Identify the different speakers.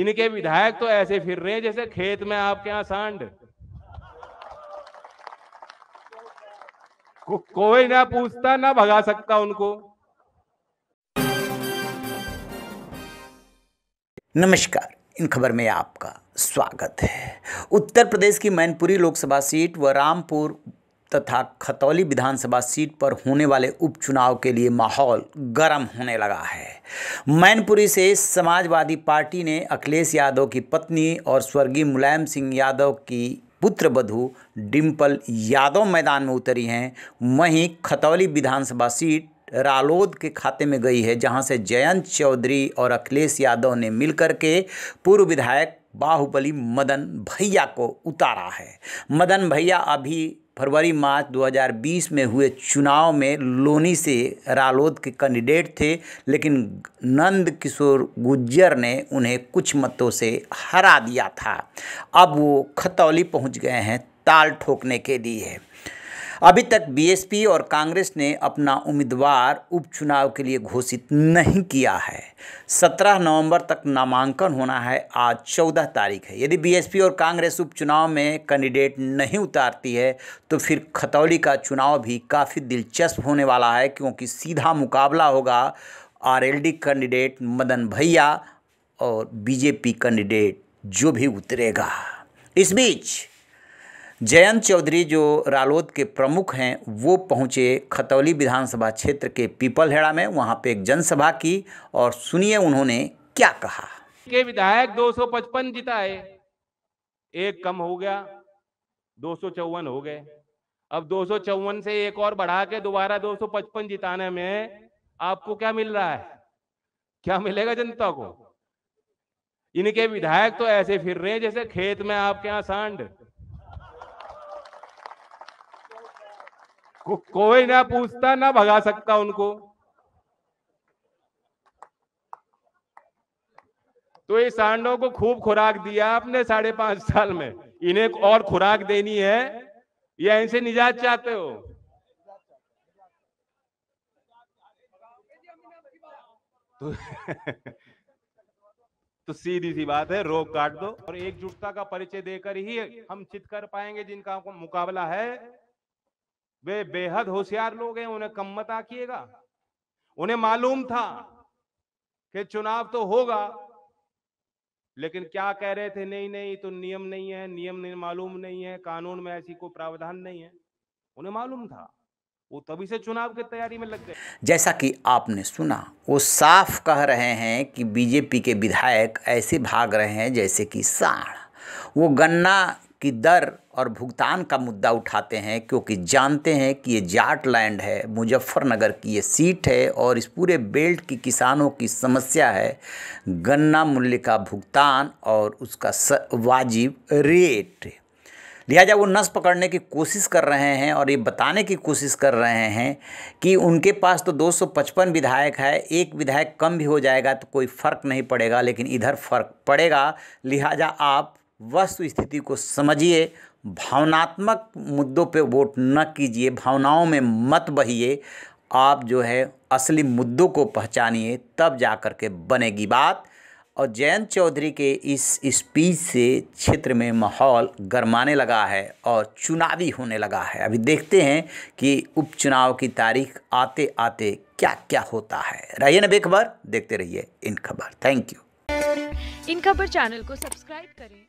Speaker 1: इनके विधायक तो ऐसे फिर रहे जैसे खेत में आपके यहां सांड को, कोई ना पूछता ना भगा सकता उनको
Speaker 2: नमस्कार इन खबर में आपका स्वागत है उत्तर प्रदेश की मैनपुरी लोकसभा सीट व रामपुर तथा खतौली विधानसभा सीट पर होने वाले उपचुनाव के लिए माहौल गर्म होने लगा है मैनपुरी से समाजवादी पार्टी ने अखिलेश यादव की पत्नी और स्वर्गीय मुलायम सिंह यादव की पुत्र बधू डिम्पल यादव मैदान में उतरी हैं वहीं खतौली विधानसभा सीट रालोद के खाते में गई है जहां से जयंत चौधरी और अखिलेश यादव ने मिलकर के पूर्व विधायक बाहुबली मदन भैया को उतारा है मदन भैया अभी फरवरी मार्च 2020 में हुए चुनाव में लोनी से रालोद के कैंडिडेट थे लेकिन नंद किशोर गुज्जर ने उन्हें कुछ मतों से हरा दिया था अब वो खतौली पहुंच गए हैं ताल ठोकने के लिए अभी तक बीएसपी और कांग्रेस ने अपना उम्मीदवार उपचुनाव के लिए घोषित नहीं किया है 17 नवंबर तक नामांकन होना है आज 14 तारीख है यदि बीएसपी और कांग्रेस उपचुनाव में कैंडिडेट नहीं उतारती है तो फिर खतौली का चुनाव भी काफ़ी दिलचस्प होने वाला है क्योंकि सीधा मुकाबला होगा आरएलडी कैंडिडेट मदन भैया और बीजेपी कैंडिडेट जो भी उतरेगा इस बीच जयंत चौधरी जो रालोद के प्रमुख हैं वो पहुंचे खतौली विधानसभा क्षेत्र के पीपलहेड़ा में वहां पे एक जनसभा की और सुनिए उन्होंने क्या कहा
Speaker 1: के विधायक 255 जिता है एक कम हो गया दो हो गए अब दो से एक और बढ़ा के दोबारा 255 जिताने में आपको क्या मिल रहा है क्या मिलेगा जनता को इनके विधायक तो ऐसे फिर रहे हैं जैसे खेत में आपके यहाँ सांड को, कोई ना पूछता ना भगा सकता उनको तो ये सांडों को खूब खुराक दिया आपने साढ़े पांच साल में इन्हें और खुराक देनी है या इनसे निजात चाहते हो तो, तो सीधी सी बात है रोक काट दो और एकजुटता का परिचय देकर ही हम चित कर पाएंगे जिनका मुकाबला है वे बेहद होशियार लोग हैं उन्हें कम मत आकिएगा उन्हें मालूम था कि चुनाव तो होगा लेकिन क्या कह रहे थे नहीं नहीं तो नियम नहीं है नियम नहीं मालूम नहीं है कानून में ऐसी कोई प्रावधान नहीं है उन्हें मालूम था वो तभी से चुनाव की तैयारी में लग गए
Speaker 2: जैसा कि आपने सुना वो साफ कह रहे हैं कि बीजेपी के विधायक ऐसे भाग रहे हैं जैसे कि साढ़ वो गन्ना की दर और भुगतान का मुद्दा उठाते हैं क्योंकि जानते हैं कि ये जाट लैंड है मुजफ्फरनगर की ये सीट है और इस पूरे बेल्ट की किसानों की समस्या है गन्ना मूल्य का भुगतान और उसका वाजिब रेट लिहाजा वो नस पकड़ने की कोशिश कर रहे हैं और ये बताने की कोशिश कर रहे हैं कि उनके पास तो 255 विधायक है एक विधायक कम भी हो जाएगा तो कोई फ़र्क नहीं पड़ेगा लेकिन इधर फ़र्क पड़ेगा लिहाजा आप वस्तु स्थिति को समझिए भावनात्मक मुद्दों पे वोट न कीजिए भावनाओं में मत बहिए आप जो है असली मुद्दों को पहचानिए तब जा कर के बनेगी बात और जयंत चौधरी के इस स्पीच से क्षेत्र में माहौल गरमाने लगा है और चुनावी होने लगा है अभी देखते हैं कि उपचुनाव की तारीख आते आते क्या क्या होता है रहिए ना बेखबर देखते रहिए इन खबर थैंक यू इन
Speaker 1: खबर चैनल को सब्सक्राइब करें